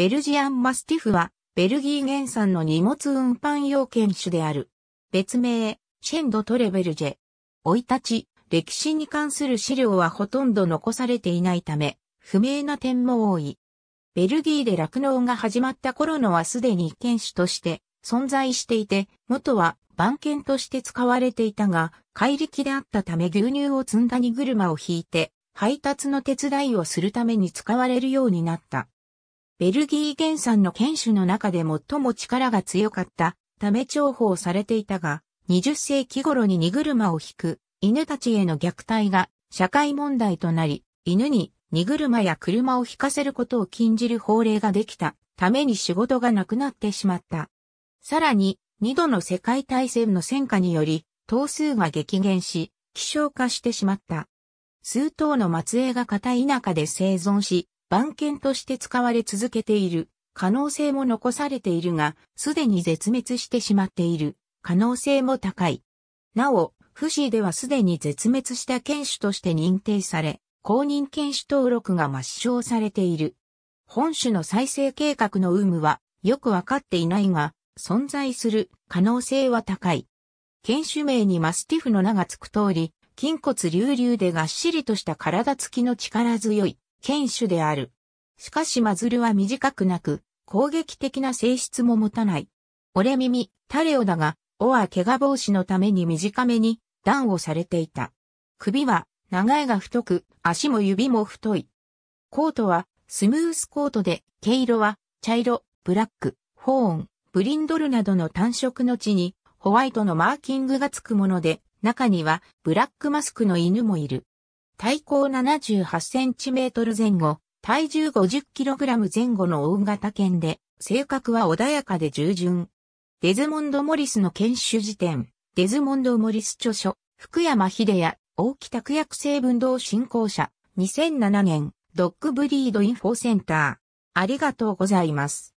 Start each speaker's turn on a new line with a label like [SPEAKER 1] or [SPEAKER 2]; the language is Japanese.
[SPEAKER 1] ベルジアンマスティフは、ベルギー原産の荷物運搬用犬種である。別名、シェンド・トレベルジェ。生い立ち、歴史に関する資料はほとんど残されていないため、不明な点も多い。ベルギーで酪農が始まった頃のはすでに犬種として存在していて、元は番犬として使われていたが、怪力であったため牛乳を積んだ荷車を引いて、配達の手伝いをするために使われるようになった。ベルギー原産の犬種の中で最も力が強かったため重宝されていたが、20世紀頃に荷車を引く犬たちへの虐待が社会問題となり、犬に荷車や車を引かせることを禁じる法令ができたために仕事がなくなってしまった。さらに、二度の世界大戦の戦火により、頭数が激減し、希少化してしまった。数頭の末裔が片田舎で生存し、番犬として使われ続けている可能性も残されているが、すでに絶滅してしまっている可能性も高い。なお、富士ではすでに絶滅した犬種として認定され、公認犬種登録が抹消されている。本種の再生計画の有無はよくわかっていないが、存在する可能性は高い。犬種名にマスティフの名が付く通り、筋骨隆々でがっしりとした体つきの力強い犬種である。しかしマズルは短くなく、攻撃的な性質も持たない。折れ耳、タレオだが、尾は怪我防止のために短めに、ンをされていた。首は、長いが太く、足も指も太い。コートは、スムースコートで、毛色は、茶色、ブラック、ホーン、ブリンドルなどの単色の地に、ホワイトのマーキングがつくもので、中には、ブラックマスクの犬もいる。体高78センチメートル前後、体重50キログラム前後の大型犬で、性格は穏やかで従順。デズモンド・モリスの研修辞典、デズモンド・モリス著書、福山秀也、大木拓役成分同振興者、2007年、ドッグブリードインフォーセンター。ありがとうございます。